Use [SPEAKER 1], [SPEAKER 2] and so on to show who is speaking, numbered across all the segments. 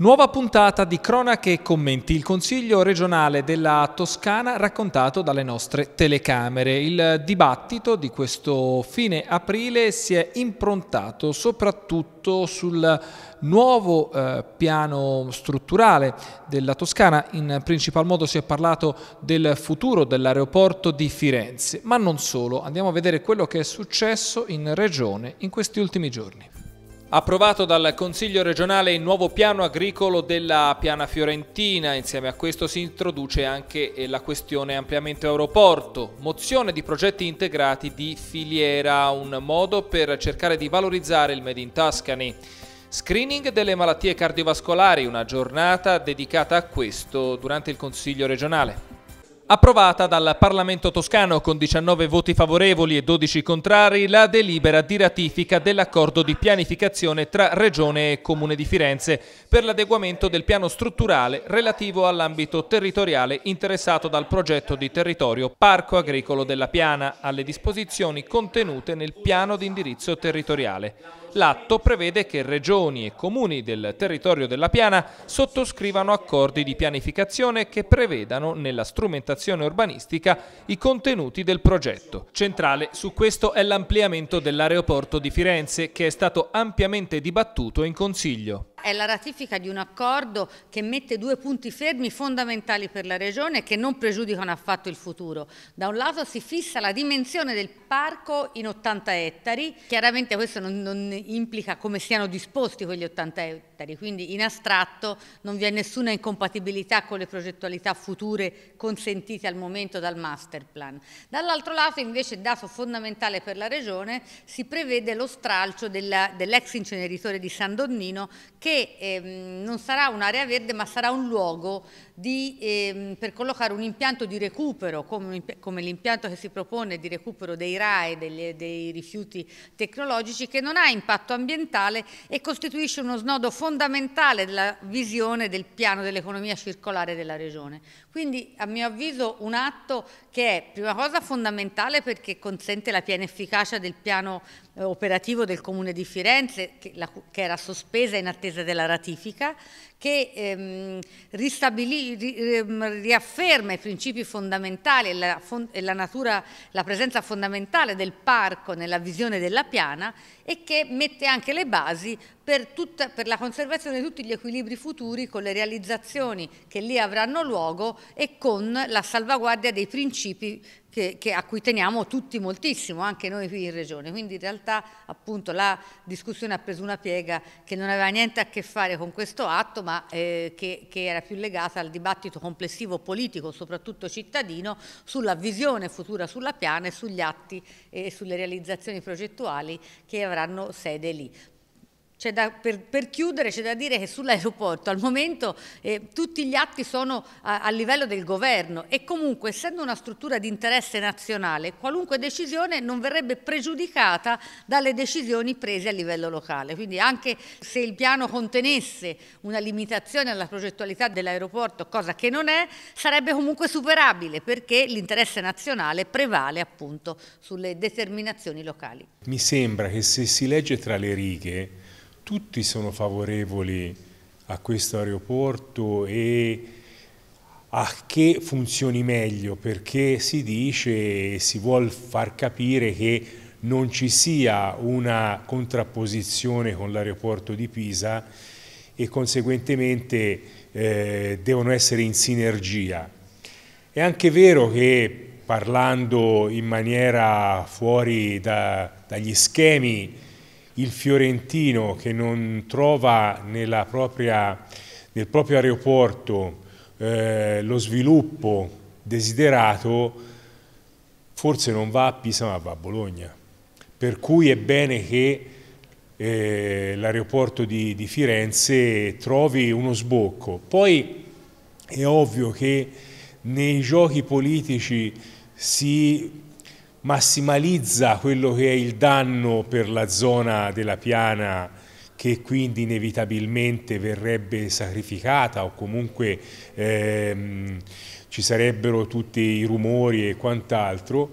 [SPEAKER 1] Nuova puntata di Cronache e Commenti, il Consiglio regionale della Toscana raccontato dalle nostre telecamere. Il dibattito di questo fine aprile si è improntato soprattutto sul nuovo eh, piano strutturale della Toscana, in principal modo si è parlato del futuro dell'aeroporto di Firenze, ma non solo, andiamo a vedere quello che è successo in regione in questi ultimi giorni. Approvato dal Consiglio regionale il nuovo piano agricolo della Piana Fiorentina, insieme a questo si introduce anche eh, la questione ampliamento aeroporto, mozione di progetti integrati di filiera, un modo per cercare di valorizzare il Made in Tuscany. Screening delle malattie cardiovascolari, una giornata dedicata a questo durante il Consiglio regionale. Approvata dal Parlamento toscano con 19 voti favorevoli e 12 contrari la delibera di ratifica dell'accordo di pianificazione tra Regione e Comune di Firenze per l'adeguamento del piano strutturale relativo all'ambito territoriale interessato dal progetto di territorio Parco Agricolo della Piana alle disposizioni contenute nel piano di indirizzo territoriale. L'atto prevede che regioni e comuni del territorio della Piana sottoscrivano accordi di pianificazione che prevedano nella strumentazione progettazione urbanistica i contenuti del progetto. Centrale su questo è l'ampliamento dell'aeroporto di Firenze che è stato ampiamente dibattuto in Consiglio.
[SPEAKER 2] È la ratifica di un accordo che mette due punti fermi fondamentali per la regione e che non pregiudicano affatto il futuro. Da un lato si fissa la dimensione del parco in 80 ettari, chiaramente questo non, non implica come siano disposti quegli 80 ettari, quindi in astratto non vi è nessuna incompatibilità con le progettualità future consentite al momento dal master plan. Dall'altro lato invece, dato fondamentale per la regione, si prevede lo stralcio dell'ex inceneritore di San Donnino che che ehm, non sarà un'area verde ma sarà un luogo di, ehm, per collocare un impianto di recupero come, come l'impianto che si propone di recupero dei RAE, degli, dei rifiuti tecnologici, che non ha impatto ambientale e costituisce uno snodo fondamentale della visione del piano dell'economia circolare della Regione. Quindi a mio avviso un atto che è prima cosa fondamentale perché consente la piena efficacia del piano eh, operativo del Comune di Firenze che, la, che era sospesa in attesa della ratifica, che ehm, ehm, riafferma i principi fondamentali e la, la, la presenza fondamentale del parco nella visione della piana e che mette anche le basi per, tutta, per, la conservazione di tutti gli equilibri futuri con le realizzazioni che lì avranno luogo e con la salvaguardia dei principi che, che a cui teniamo tutti moltissimo, anche noi qui in Regione. Quindi in realtà appunto la discussione ha preso una piega che non aveva niente a che fare con questo atto, ma eh, che, che era più legata al dibattito complessivo politico, soprattutto cittadino, sulla visione futura sulla piana e sugli atti e sulle realizzazioni progettuali che avranno avranno sede lì. Da, per, per, chiudere c'è da dire che sull'aeroporto al momento eh, tutti gli atti sono a, a, livello del governo e comunque essendo una struttura di interesse nazionale qualunque decisione non verrebbe pregiudicata dalle decisioni prese a livello locale. Quindi anche se il piano contenesse una limitazione alla progettualità dell'aeroporto, cosa che non è, sarebbe comunque superabile perché l'interesse nazionale prevale appunto sulle determinazioni locali.
[SPEAKER 3] Mi sembra che se si legge tra le righe tutti sono favorevoli a questo aeroporto e a che funzioni meglio perché si dice e si vuole far capire che non ci sia una contrapposizione con l'aeroporto di Pisa e conseguentemente eh, devono essere in sinergia. È anche vero che parlando in maniera fuori da, dagli schemi il fiorentino che non trova propria, nel proprio aeroporto eh, lo sviluppo desiderato, forse non va a Pisa ma va a Bologna. Per cui è bene che eh, l'aeroporto di, di Firenze trovi uno sbocco. Poi è ovvio che nei giochi politici si massimalizza quello che è il danno per la zona della piana che quindi inevitabilmente verrebbe sacrificata o comunque ehm, ci sarebbero tutti i rumori e quant'altro,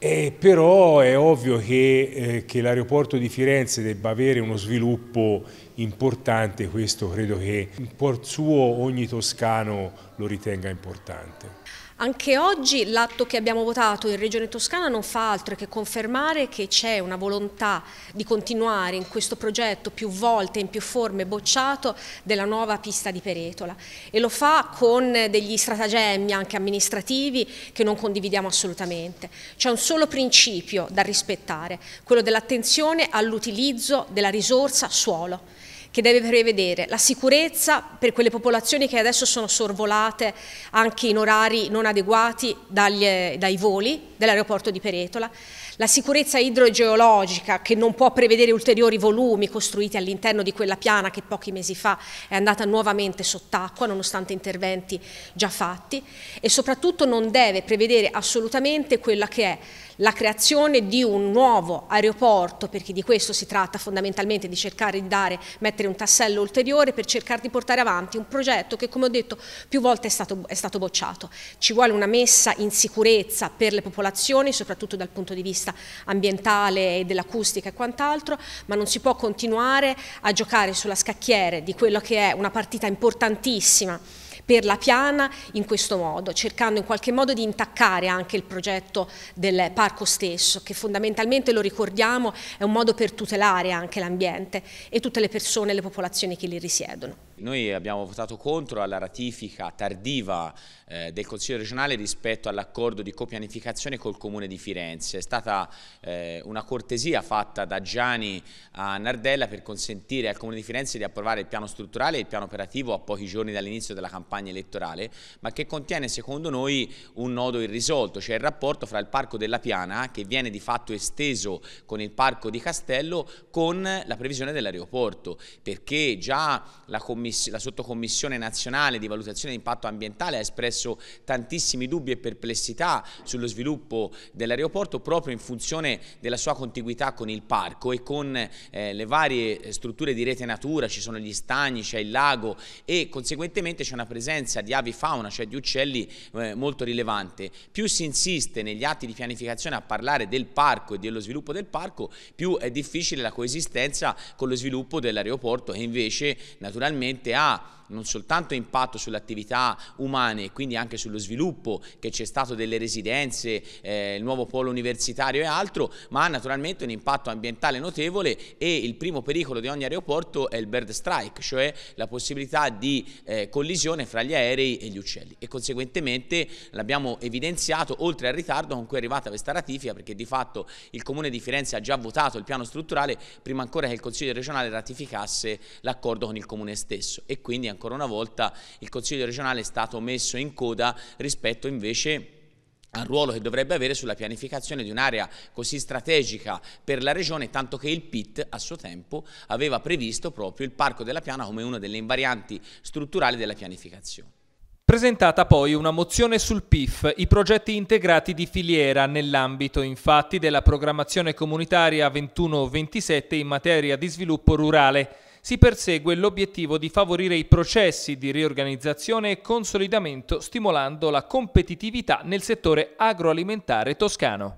[SPEAKER 3] eh, però è ovvio che, eh, che l'aeroporto di Firenze debba avere uno sviluppo importante, questo credo che in cuor suo ogni toscano lo ritenga importante.
[SPEAKER 4] Anche oggi l'atto che abbiamo votato in Regione Toscana non fa altro che confermare che c'è una volontà di continuare in questo progetto più volte in più forme bocciato della nuova pista di Peretola e lo fa con degli stratagemmi anche amministrativi che non condividiamo assolutamente. C'è un solo principio da rispettare, quello dell'attenzione all'utilizzo della risorsa suolo che deve prevedere la sicurezza per quelle popolazioni che adesso sono sorvolate anche in orari non adeguati dagli, eh, dai voli dell'aeroporto di Peretola, la sicurezza idrogeologica che non può prevedere ulteriori volumi costruiti all'interno di quella piana che pochi mesi fa è andata nuovamente sott'acqua nonostante interventi già fatti e soprattutto non deve prevedere assolutamente quella che è la creazione di un nuovo aeroporto, perché di questo si tratta fondamentalmente di cercare di dare, mettere un tassello ulteriore per cercare di portare avanti un progetto che come ho detto più volte è stato, è stato bocciato. Ci vuole una messa in sicurezza per le popolazioni, soprattutto dal punto di vista vista ambientale e dell'acustica e quant'altro, ma non si può continuare a giocare sulla scacchiere di quello che è una partita importantissima per la piana in questo modo, cercando in qualche modo di intaccare anche il progetto del parco stesso, che fondamentalmente, lo ricordiamo, è un modo per tutelare anche l'ambiente e tutte le persone e le popolazioni che lì risiedono.
[SPEAKER 5] Noi abbiamo votato contro alla ratifica tardiva eh, del Consiglio regionale rispetto all'accordo di copianificazione col Comune di Firenze. È stata eh, una cortesia fatta da Gianni a Nardella per consentire al Comune di Firenze di approvare il piano strutturale e il piano operativo a pochi giorni dall'inizio della campagna elettorale, ma che contiene secondo noi un nodo irrisolto, cioè il rapporto fra il Parco della Piana, che viene di fatto esteso con il Parco di Castello, con la previsione dell'aeroporto, perché già la Commissione la sottocommissione nazionale di valutazione di impatto ambientale ha espresso tantissimi dubbi e perplessità sullo sviluppo dell'aeroporto proprio in funzione della sua contiguità con il parco e con eh, le varie strutture di rete natura, ci sono gli stagni, c'è il lago e conseguentemente c'è una presenza di avifauna, cioè di uccelli eh, molto rilevante. Più si insiste negli atti di pianificazione a parlare del parco e dello sviluppo del parco, più è difficile la coesistenza con lo sviluppo dell'aeroporto e invece naturalmente veramente ha non soltanto impatto sulle attività umane e quindi anche sullo sviluppo che c'è stato delle residenze, eh, il nuovo polo universitario e altro, ma ha naturalmente un impatto ambientale notevole e il primo pericolo di ogni aeroporto è il bird strike, cioè la possibilità di eh, collisione fra gli aerei e gli uccelli e conseguentemente l'abbiamo evidenziato oltre al ritardo con cui è arrivata questa ratifica perché di fatto il Comune di Firenze ha già votato il piano strutturale prima ancora che il Consiglio regionale ratificasse l'accordo con il Comune stesso e quindi ancora una volta il Consiglio regionale è stato messo in coda rispetto invece al ruolo che dovrebbe avere sulla pianificazione di un'area così strategica per la regione, tanto che il PIT a suo tempo aveva previsto proprio il Parco della Piana come una delle invarianti strutturali della pianificazione.
[SPEAKER 1] Presentata poi una mozione sul PIF, i progetti integrati di filiera nell'ambito infatti della programmazione comunitaria 21-27 in materia di sviluppo rurale si persegue l'obiettivo di favorire i processi di riorganizzazione e consolidamento stimolando la competitività nel settore agroalimentare toscano.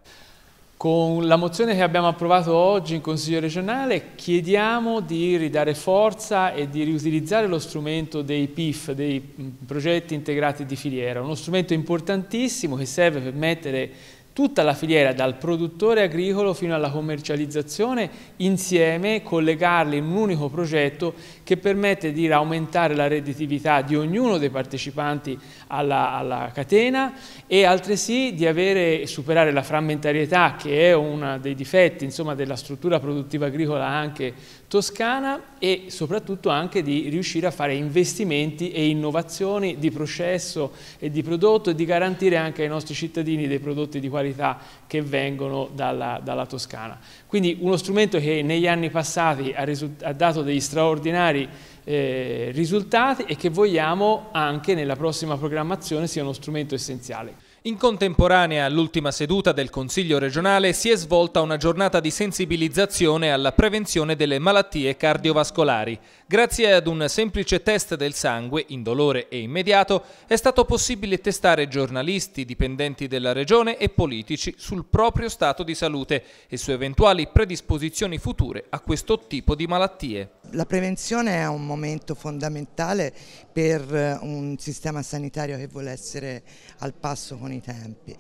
[SPEAKER 6] Con la mozione che abbiamo approvato oggi in Consiglio regionale chiediamo di ridare forza e di riutilizzare lo strumento dei PIF, dei progetti integrati di filiera, uno strumento importantissimo che serve per mettere tutta la filiera dal produttore agricolo fino alla commercializzazione insieme collegarli in un unico progetto che permette di aumentare la redditività di ognuno dei partecipanti alla, alla catena e altresì di avere, superare la frammentarietà che è uno dei difetti insomma, della struttura produttiva agricola anche toscana e soprattutto anche di riuscire a fare investimenti e innovazioni di processo e di prodotto e di garantire anche ai nostri cittadini dei prodotti di qualità qualità che vengono dalla, dalla Toscana. Quindi uno strumento che negli anni passati ha, ha dato degli straordinari eh, risultati e che vogliamo anche nella prossima programmazione sia uno strumento essenziale. In contemporanea all'ultima seduta del Consiglio
[SPEAKER 1] regionale si è svolta una giornata di sensibilizzazione alla prevenzione delle malattie cardiovascolari. Grazie ad un semplice test del sangue, indolore e immediato, è stato possibile testare giornalisti, dipendenti della regione e politici sul proprio stato di salute e su eventuali predisposizioni future a questo tipo di malattie.
[SPEAKER 7] La prevenzione è un momento fondamentale per eh, un sistema sanitario che vuole essere al passo con i tempi.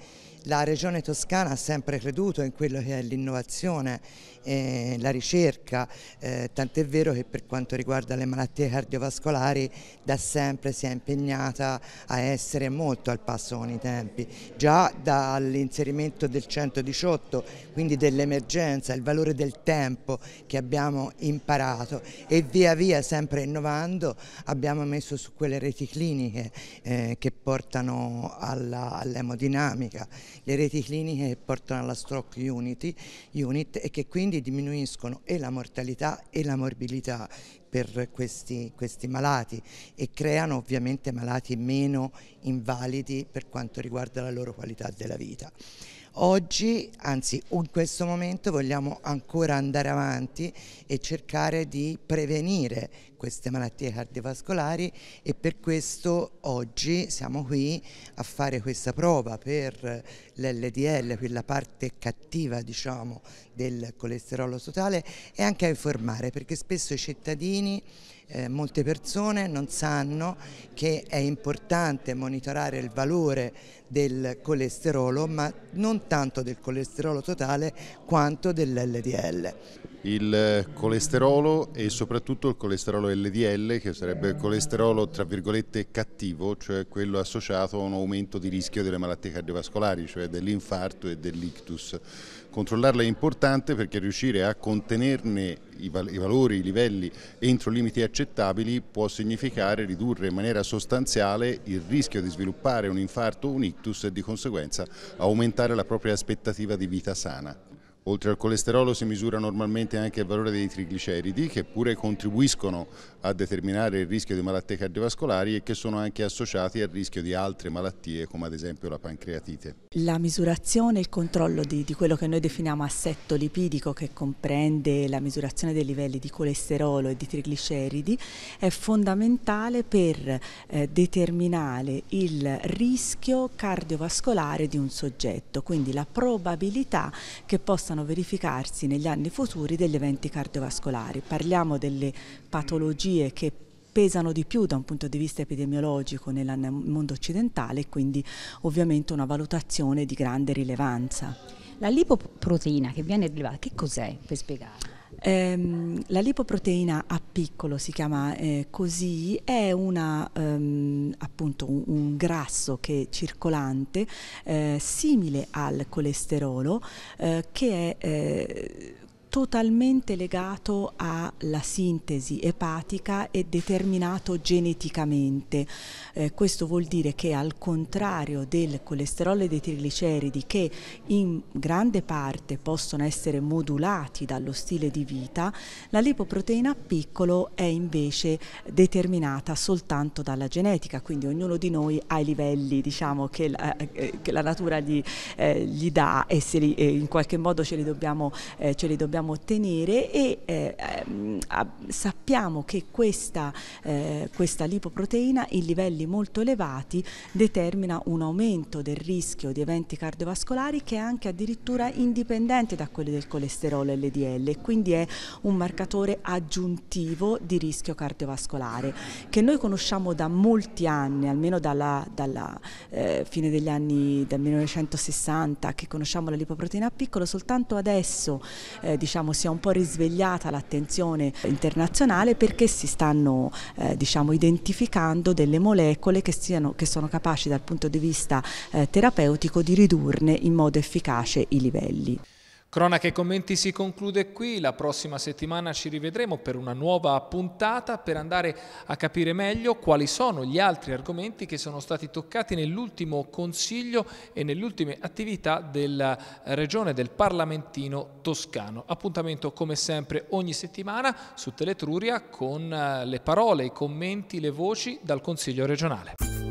[SPEAKER 7] La Regione Toscana ha sempre creduto in quello che è l'innovazione, eh, la ricerca, eh, tant'è vero che per quanto riguarda le malattie cardiovascolari da sempre si è impegnata a essere molto al passo con i tempi. Già dall'inserimento del 118, quindi dell'emergenza, il valore del tempo che abbiamo imparato e via via sempre innovando abbiamo messo su quelle reti cliniche eh, che portano all'emodinamica le reti cliniche che portano alla stroke unity, unit e che quindi diminuiscono e la mortalità e la morbilità per questi, questi malati e creano ovviamente malati meno invalidi per quanto riguarda la loro qualità della vita. Oggi, anzi in questo momento, vogliamo ancora andare avanti e cercare di prevenire queste malattie cardiovascolari e per questo oggi siamo qui a fare questa prova per l'LDL, quella parte cattiva diciamo, del colesterolo totale e anche a informare perché spesso i cittadini eh, molte persone non sanno che è importante monitorare il valore del colesterolo ma non tanto del colesterolo totale quanto dell'LDL
[SPEAKER 3] il colesterolo e soprattutto il colesterolo LDL che sarebbe il colesterolo tra virgolette cattivo, cioè quello associato a un aumento di rischio delle malattie cardiovascolari, cioè dell'infarto e dell'ictus. Controllarla è importante perché riuscire a contenerne i, valori, i livelli entro limiti accettabili può significare ridurre in maniera sostanziale il rischio di sviluppare un infarto o un ictus e di conseguenza aumentare la propria aspettativa di vita sana. Oltre al colesterolo si misura normalmente anche il valore dei trigliceridi che pure contribuiscono a determinare il rischio di malattie cardiovascolari e che sono anche associati al rischio di altre malattie come ad esempio la pancreatite.
[SPEAKER 8] La misurazione e il controllo di, di quello che noi definiamo assetto lipidico che comprende la misurazione dei livelli di colesterolo e di trigliceridi è fondamentale per eh, determinare il rischio cardiovascolare di un soggetto, quindi la probabilità che possano possano verificarsi negli anni futuri degli eventi cardiovascolari. Parliamo delle patologie che pesano di più da un punto di vista epidemiologico nel mondo occidentale e quindi ovviamente una valutazione di grande rilevanza. La lipoproteina che viene rilevata, che cos'è per spiegare? Ehm, la lipoproteina a piccolo, si chiama eh, così, è una, ehm, appunto un, un, grasso che circolante eh, simile al colesterolo eh, che è eh, totalmente legato alla sintesi epatica e determinato geneticamente. Eh, questo vuol dire che al contrario del colesterolo e dei trigliceridi che in grande parte possono essere modulati dallo stile di vita, la lipoproteina piccolo è invece determinata soltanto dalla genetica, quindi ognuno di noi ha i livelli diciamo, che, la, eh, che la natura gli, eh, gli dà e li, eh, in qualche modo ce li dobbiamo, eh, ce li dobbiamo vogliamo ottenere e eh, ehm, sappiamo che questa, eh, questa lipoproteina in livelli molto elevati determina un aumento del rischio di eventi cardiovascolari che è anche addirittura indipendente da quelli del colesterolo LDL quindi è un marcatore aggiuntivo di rischio cardiovascolare che noi conosciamo da molti anni, almeno dalla, dalla eh, fine degli anni del 1960 che conosciamo la lipoproteina piccola, soltanto adesso eh, diciamo, è un po' risvegliata l'attenzione internazionale perché si stanno eh, diciamo, identificando delle molecole che, siano, che, sono capaci dal punto di vista eh, terapeutico di ridurne in modo efficace i livelli.
[SPEAKER 1] Cronache e commenti si conclude qui, la prossima settimana ci rivedremo per una nuova puntata per andare a capire meglio quali sono gli altri argomenti che sono stati toccati nell'ultimo consiglio e nelle ultime attività della regione del Parlamentino toscano. Appuntamento come sempre ogni settimana su Teletruria con eh, le parole, i commenti, le voci dal Consiglio regionale.